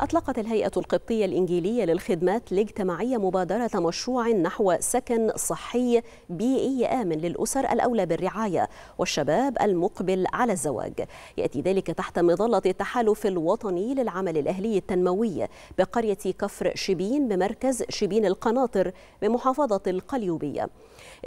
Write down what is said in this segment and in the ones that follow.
أطلقت الهيئة القبطية الإنجيلية للخدمات الاجتماعية مبادرة مشروع نحو سكن صحي بيئي آمن للأسر الأولى بالرعاية والشباب المقبل على الزواج يأتي ذلك تحت مظلة التحالف الوطني للعمل الأهلي التنموي بقرية كفر شبين بمركز شبين القناطر بمحافظة القليوبية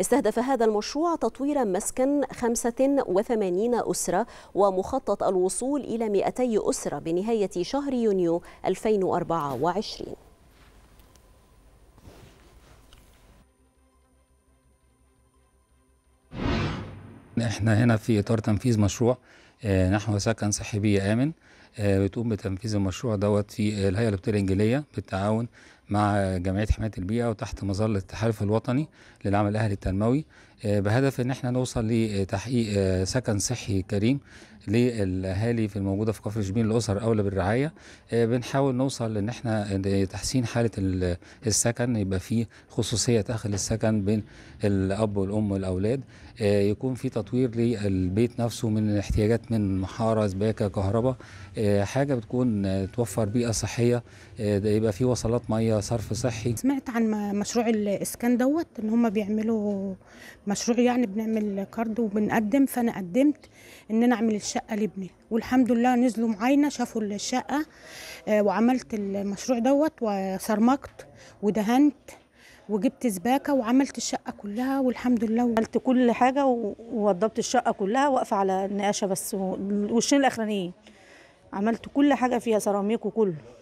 استهدف هذا المشروع تطوير مسكن 85 أسرة ومخطط الوصول إلى 200 أسرة بنهاية شهر يونيو 2024احنا هنا في اطار تنفيذ مشروع آه، نحو سكن صحي بيئي امن آه، بتقوم بتنفيذ المشروع دوت في آه، الهيئه الابطاليه الانجيليه بالتعاون مع جمعيه حمايه البيئه وتحت مظله التحالف الوطني للعمل الاهلي التنموي آه، بهدف ان احنا نوصل لتحقيق آه، سكن صحي كريم للاهالي في الموجوده في كفر شبين الاسر اولى بالرعايه آه، بنحاول نوصل ان احنا تحسين حاله السكن يبقى فيه خصوصيه داخل السكن بين الاب والام والاولاد يكون في تطوير للبيت نفسه من احتياجات من محاره سباكه كهرباء حاجه بتكون توفر بيئه صحيه يبقى في وصلات ميه صرف صحي سمعت عن مشروع الاسكان دوت ان هم بيعملوا مشروع يعني بنعمل كارد وبنقدم فانا قدمت ان انا اعمل الشقه لابني والحمد لله نزلوا معاينه شافوا الشقه آه، وعملت المشروع دوت وصرمقت ودهنت وجبت سباكه وعملت الشقه كلها والحمد لله عملت كل حاجه ووضبت الشقه كلها واقفه على النقاشه بس والوشين الاخرانيين عملت كل حاجه فيها سيراميك وكله